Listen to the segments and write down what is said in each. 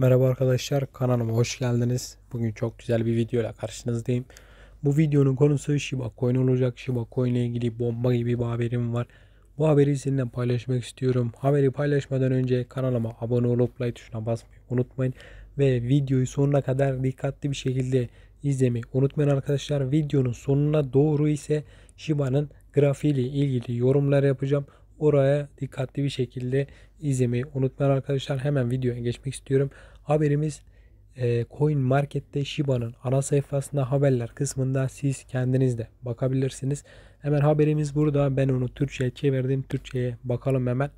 Merhaba arkadaşlar kanalıma hoş geldiniz. Bugün çok güzel bir video ile karşınızdayım. Bu videonun konusu Shiba Coin olacak. Shiba Coin ile ilgili bomba gibi bir haberim var. Bu haberi sizinle paylaşmak istiyorum. Haberi paylaşmadan önce kanalıma abone olup like tuşuna basmayı unutmayın. Ve videoyu sonuna kadar dikkatli bir şekilde izlemeyi unutmayın arkadaşlar. Videonun sonuna doğru ise Shiba'nın grafiğiyle ilgili yorumlar yapacağım. Oraya dikkatli bir şekilde izlemeyi unutmayın arkadaşlar. Hemen videoya geçmek istiyorum. Haberimiz e, Coin Market'te Shiba'nın ana sayfasında haberler kısmında siz kendiniz de bakabilirsiniz. Hemen haberimiz burada. Ben onu Türkçe'ye çevirdim. Türkçe'ye bakalım hemen.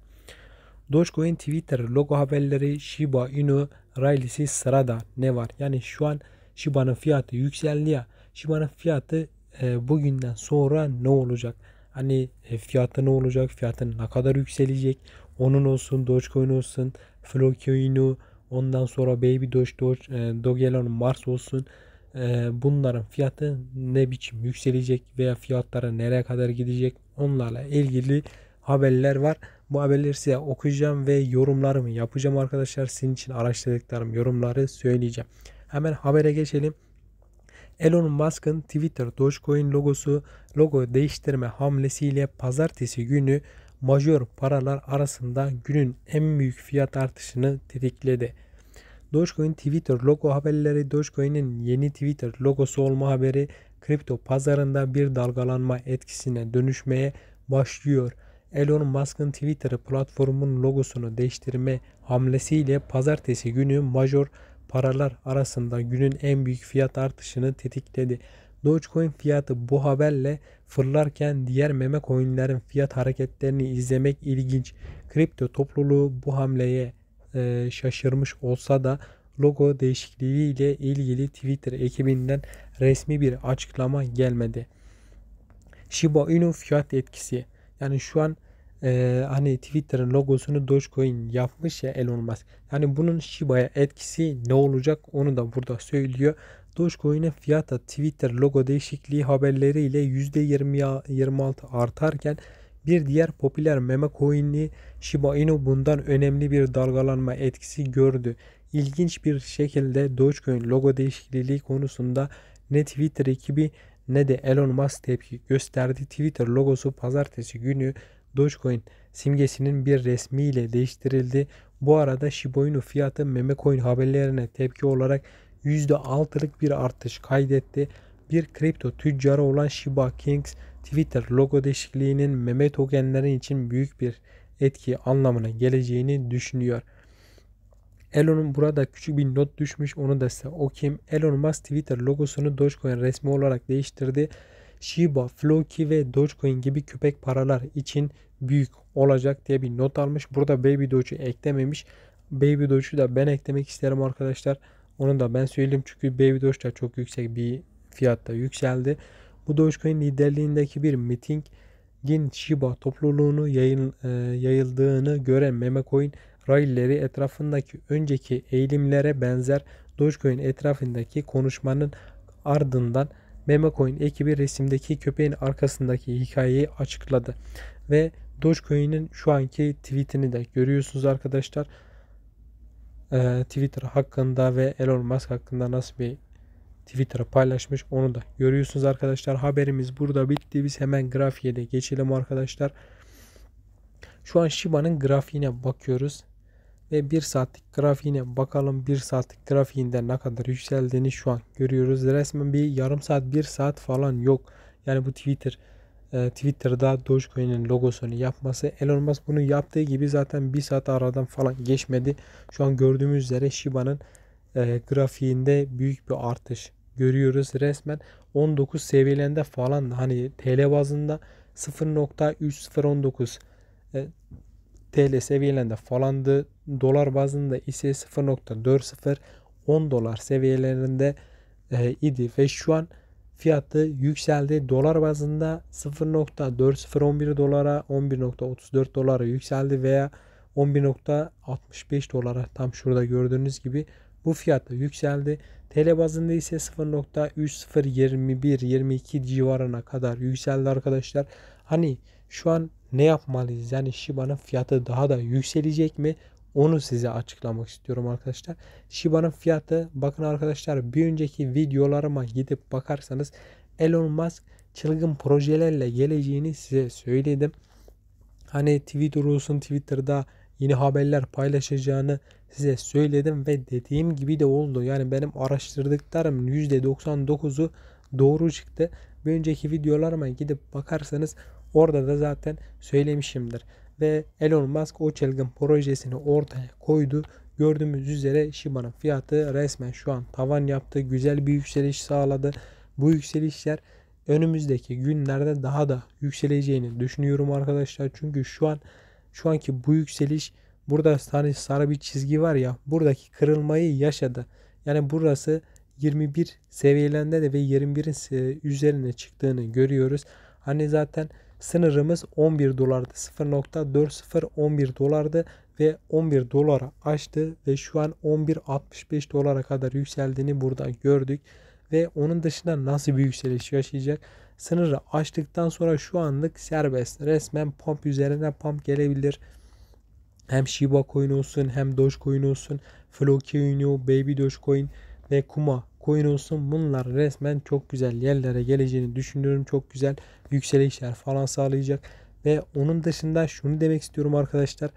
Dogecoin Twitter logo haberleri Shiba Inu rallisi sırada ne var? Yani şu an Shiba'nın fiyatı yükseldi ya. Shiba'nın fiyatı e, bugünden sonra ne olacak? Hani e, fiyatı ne olacak? fiyatın ne kadar yükselecek? Onun olsun, Dogecoin olsun, Flocoin'u, ondan sonra Baby Doge, Doge, e, Dogelon, Mars olsun. E, bunların fiyatı ne biçim yükselecek veya fiyatları nereye kadar gidecek? Onlarla ilgili haberler var. Bu haberleri size okuyacağım ve yorumlarımı yapacağım arkadaşlar. Sizin için araştırdıklarım yorumları söyleyeceğim. Hemen habere geçelim. Elon Musk'ın Twitter Dogecoin logosu logo değiştirme hamlesiyle pazartesi günü majör paralar arasında günün en büyük fiyat artışını tetikledi. Dogecoin Twitter logo haberleri Dogecoin'in yeni Twitter logosu olma haberi kripto pazarında bir dalgalanma etkisine dönüşmeye başlıyor. Elon Musk'ın Twitter platformunun logosunu değiştirme hamlesiyle pazartesi günü major paralar arasında günün en büyük fiyat artışını tetikledi. Dogecoin fiyatı bu haberle fırlarken diğer meme coinlerin fiyat hareketlerini izlemek ilginç. Kripto topluluğu bu hamleye e, şaşırmış olsa da logo değişikliği ile ilgili Twitter ekibinden resmi bir açıklama gelmedi. Shiba Inu fiyat etkisi. Yani şu an e, hani Twitter'ın logosunu Dogecoin yapmış ya Elon Musk. Yani bunun Shiba'ya etkisi ne olacak onu da burada söylüyor. Dogecoin'in fiyatı Twitter logo değişikliği haberleriyle %20-26 artarken bir diğer popüler meme coin'i Shiba Inu bundan önemli bir dalgalanma etkisi gördü. İlginç bir şekilde Dogecoin logo değişikliği konusunda ne Twitter ekibi ne de Elon Musk tepki gösterdi. Twitter logosu pazartesi günü Dogecoin simgesinin bir resmiyle değiştirildi. Bu arada Shiba Inu fiyatı meme coin haberlerine tepki olarak %6'lık bir artış kaydetti. Bir kripto tüccarı olan Shiba Kings Twitter logo değişikliğinin meme tokenlerin için büyük bir etki anlamına geleceğini düşünüyor. Elon'un burada küçük bir not düşmüş onu da size okuyayım. Elon Musk Twitter logosunu Dogecoin resmi olarak değiştirdi. Shiba, Floki ve Dogecoin gibi köpek paralar için büyük olacak diye bir not almış. Burada Baby Doge'u eklememiş. Baby Doge'u da ben eklemek isterim arkadaşlar. Onu da ben söyledim çünkü Baby Doge da çok yüksek bir fiyatta yükseldi. Bu Dogecoin liderliğindeki bir miting Gin Shiba topluluğunu yayın, e, yayıldığını gören Memecoin rallileri etrafındaki önceki eğilimlere benzer Dogecoin etrafındaki konuşmanın ardından Memecoin ekibi resimdeki köpeğin arkasındaki hikayeyi açıkladı. Ve Dogecoin'in şu anki tweetini de görüyorsunuz arkadaşlar. Ee, Twitter hakkında ve Elon Musk hakkında nasıl bir Twitter'a paylaşmış onu da görüyorsunuz arkadaşlar. Haberimiz burada bitti. Biz hemen grafiğe de geçelim arkadaşlar. Şu an Shiba'nın grafiğine bakıyoruz. Ve 1 saatlik grafiğine bakalım 1 saatlik grafiğinde ne kadar yükseldiğini şu an görüyoruz. Resmen bir yarım saat 1 saat falan yok. Yani bu Twitter e, Twitter'da Dogecoin'in logosunu yapması. Elon Musk bunu yaptığı gibi zaten 1 saat aradan falan geçmedi. Şu an gördüğümüz üzere Shiba'nın e, grafiğinde büyük bir artış görüyoruz. Resmen 19 seviyelerinde falan hani TL bazında 0.3019 e, TL seviyelerinde falandı. Dolar bazında ise 0.40 10 dolar seviyelerinde e, idi ve şu an fiyatı yükseldi. Dolar bazında 0.4011 dolara 11.34 dolara yükseldi veya 11.65 dolara tam şurada gördüğünüz gibi bu fiyatta yükseldi. TL bazında ise 0.3021-22 civarına kadar yükseldi arkadaşlar. Hani şu an ne yapmalıyız? Yani Shiba'nın fiyatı daha da yükselecek mi? Onu size açıklamak istiyorum arkadaşlar. Shiba'nın fiyatı bakın arkadaşlar bir önceki videolarıma gidip bakarsanız Elon Musk çılgın projelerle geleceğini size söyledim. Hani Twitter olsun Twitter'da yeni haberler paylaşacağını size söyledim ve dediğim gibi de oldu. Yani benim araştırdıklarım %99'u doğru çıktı. Bir önceki videolarıma gidip bakarsanız Orada da zaten söylemişimdir. Ve Elon Musk o çılgın projesini ortaya koydu. Gördüğümüz üzere Shiba'nın fiyatı resmen şu an tavan yaptı. Güzel bir yükseliş sağladı. Bu yükselişler önümüzdeki günlerde daha da yükseleceğini düşünüyorum arkadaşlar. Çünkü şu an şu anki bu yükseliş burada hani sarı bir çizgi var ya buradaki kırılmayı yaşadı. Yani burası 21 seviyelerinde de ve 21'in üzerine çıktığını görüyoruz. Hani zaten Sınırımız 11 dolardı. 0.4011 dolardı ve 11 dolara açtı ve şu an 11.65 dolara kadar yükseldiğini buradan gördük. Ve onun dışında nasıl bir yükseliş yaşayacak? Sınırı aştıktan sonra şu anlık serbest. Resmen pump üzerine pump gelebilir. Hem Shiba coin olsun hem Dogecoin olsun. Floki Unio, Baby Dogecoin ve Kuma koyun olsun. Bunlar resmen çok güzel yerlere geleceğini düşünüyorum. Çok güzel yükselişler falan sağlayacak. Ve onun dışında şunu demek istiyorum arkadaşlar.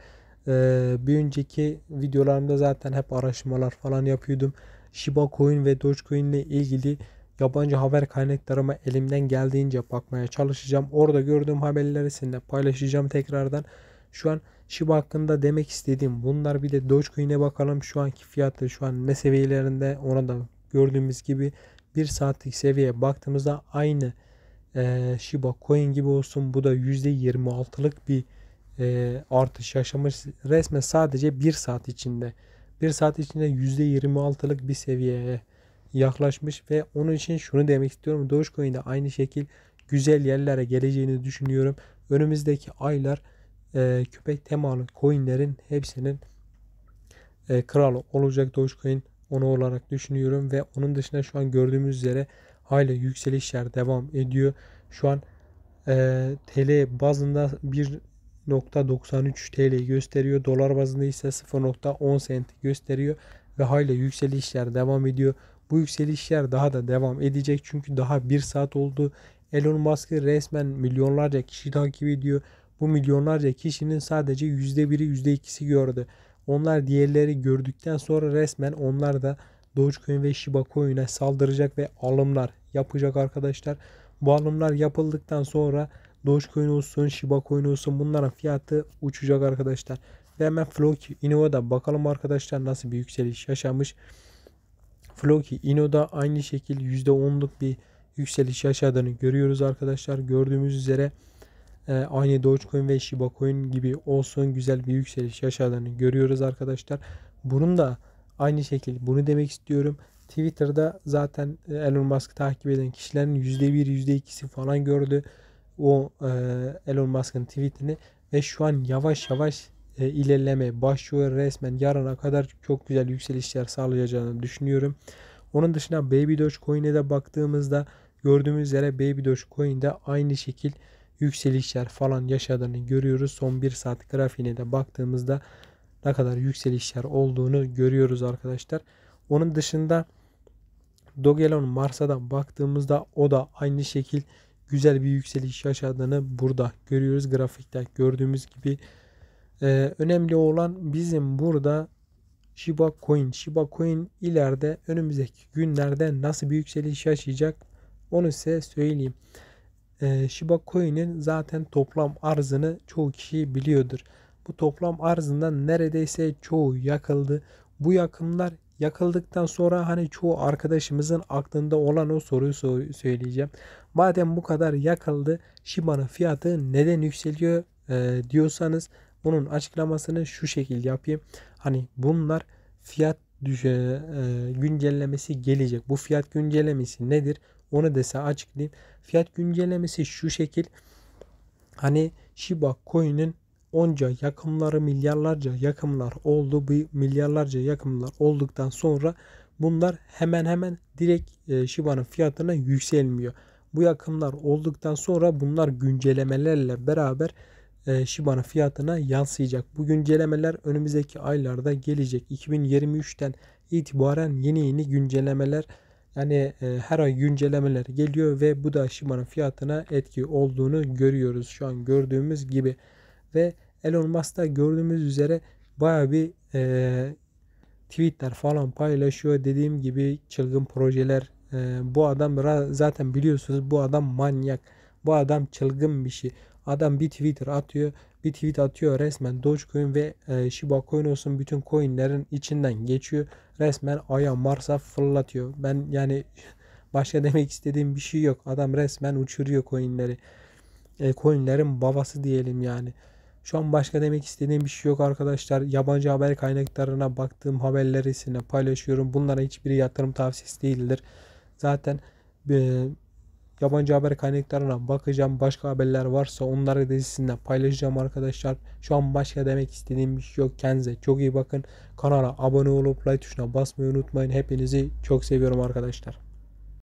Ee, bir önceki videolarımda zaten hep araştırmalar falan yapıyordum. Shiba Coin ve Dogecoin ile ilgili yabancı haber kaynaklarıma elimden geldiğince bakmaya çalışacağım. Orada gördüğüm haberleri sizinle paylaşacağım tekrardan. Şu an Shiba hakkında demek istediğim bunlar bir de Dogecoin'e bakalım şu anki fiyatı şu an ne seviyelerinde ona da gördüğümüz gibi 1 saatlik seviyeye baktığımızda aynı e, Shiba Coin gibi olsun. Bu da %26'lık bir e, artış yaşamış. Resmen sadece 1 saat içinde. 1 saat içinde %26'lık bir seviyeye yaklaşmış ve onun için şunu demek istiyorum. de aynı şekil güzel yerlere geleceğini düşünüyorum. Önümüzdeki aylar e, köpek temalı coinlerin hepsinin e, kralı olacak Dogecoin onu olarak düşünüyorum ve onun dışında şu an gördüğümüz üzere hala yükselişler devam ediyor. Şu an e, TL bazında 1.93 TL gösteriyor. Dolar bazında ise 0.10 cent gösteriyor ve hala yükselişler devam ediyor. Bu yükselişler daha da devam edecek çünkü daha bir saat oldu. Elon Musk'ı resmen milyonlarca kişi takip ediyor. Bu milyonlarca kişinin sadece %1'i %2'si gördü. Onlar diğerleri gördükten sonra resmen onlar da Dogecoin ve Shiba Coin'e saldıracak ve alımlar yapacak arkadaşlar. Bu alımlar yapıldıktan sonra Dogecoin olsun, Shiba Coin olsun bunların fiyatı uçacak arkadaşlar. Ve hemen Floki Innova'da bakalım arkadaşlar nasıl bir yükseliş yaşamış. Floki Inno'da aynı şekil %10'luk bir yükseliş yaşadığını görüyoruz arkadaşlar. Gördüğümüz üzere e, aynı Dogecoin ve Shiba Coin gibi olsun güzel bir yükseliş yaşadığını görüyoruz arkadaşlar. Bunun da aynı şekilde bunu demek istiyorum. Twitter'da zaten e, Elon Musk'ı takip eden kişilerin %1, %2'si falan gördü o e, Elon Musk'ın tweetini ve şu an yavaş yavaş e, ilerleme başlıyor resmen yarına kadar çok güzel yükselişler sağlayacağını düşünüyorum. Onun dışında Baby Doge Coin'e de baktığımızda gördüğümüz üzere Baby Doge Coin'de aynı şekil yükselişler falan yaşadığını görüyoruz. Son 1 saat grafiğine de baktığımızda ne kadar yükselişler olduğunu görüyoruz arkadaşlar. Onun dışında Dogelon Mars'a baktığımızda o da aynı şekil güzel bir yükseliş yaşadığını burada görüyoruz. Grafikte gördüğümüz gibi ee, önemli olan bizim burada Shiba Coin. Shiba Coin ileride önümüzdeki günlerde nasıl bir yükseliş yaşayacak onu size söyleyeyim. Ee, Shiba Coin'in zaten toplam arzını çoğu kişi biliyordur. Bu toplam arzından neredeyse çoğu yakıldı. Bu yakımlar yakıldıktan sonra hani çoğu arkadaşımızın aklında olan o soruyu söyleyeceğim. Madem bu kadar yakıldı Shiba'nın fiyatı neden yükseliyor e, diyorsanız bunun açıklamasını şu şekilde yapayım. Hani bunlar fiyat e, e, güncellemesi gelecek. Bu fiyat güncellemesi nedir? Onu dese açıklayayım. Fiyat güncellemesi şu şekil. Hani Shiba Coin'in onca yakımları milyarlarca yakımlar oldu. Bu milyarlarca yakımlar olduktan sonra bunlar hemen hemen direkt e, Shiba'nın fiyatına yükselmiyor. Bu yakımlar olduktan sonra bunlar güncellemelerle beraber e, Shiba'nın fiyatına yansıyacak. Bu güncellemeler önümüzdeki aylarda gelecek. 2023'ten itibaren yeni yeni güncellemeler yani e, her ay güncellemeler geliyor ve bu da Shima'nın fiyatına etki olduğunu görüyoruz şu an gördüğümüz gibi. Ve Elon Musk'ta gördüğümüz üzere baya bir e, tweetler falan paylaşıyor. Dediğim gibi çılgın projeler. E, bu adam zaten biliyorsunuz bu adam manyak. Bu adam çılgın bir şey. Adam bir Twitter atıyor. Bir tweet atıyor resmen Dogecoin ve e, Shiba Coin olsun bütün coinlerin içinden geçiyor. Resmen aya Mars'a fırlatıyor. Ben yani başka demek istediğim bir şey yok. Adam resmen uçuruyor coinleri. E, coinlerin babası diyelim yani. Şu an başka demek istediğim bir şey yok arkadaşlar. Yabancı haber kaynaklarına baktığım haberleri paylaşıyorum. Bunlara hiçbir yatırım tavsiyesi değildir. Zaten e, Yabancı haber kaynaklarına bakacağım. Başka haberler varsa onları da sizinle paylaşacağım arkadaşlar. Şu an başka demek istediğim bir şey yok. Kendinize çok iyi bakın. Kanala abone olup like tuşuna basmayı unutmayın. Hepinizi çok seviyorum arkadaşlar.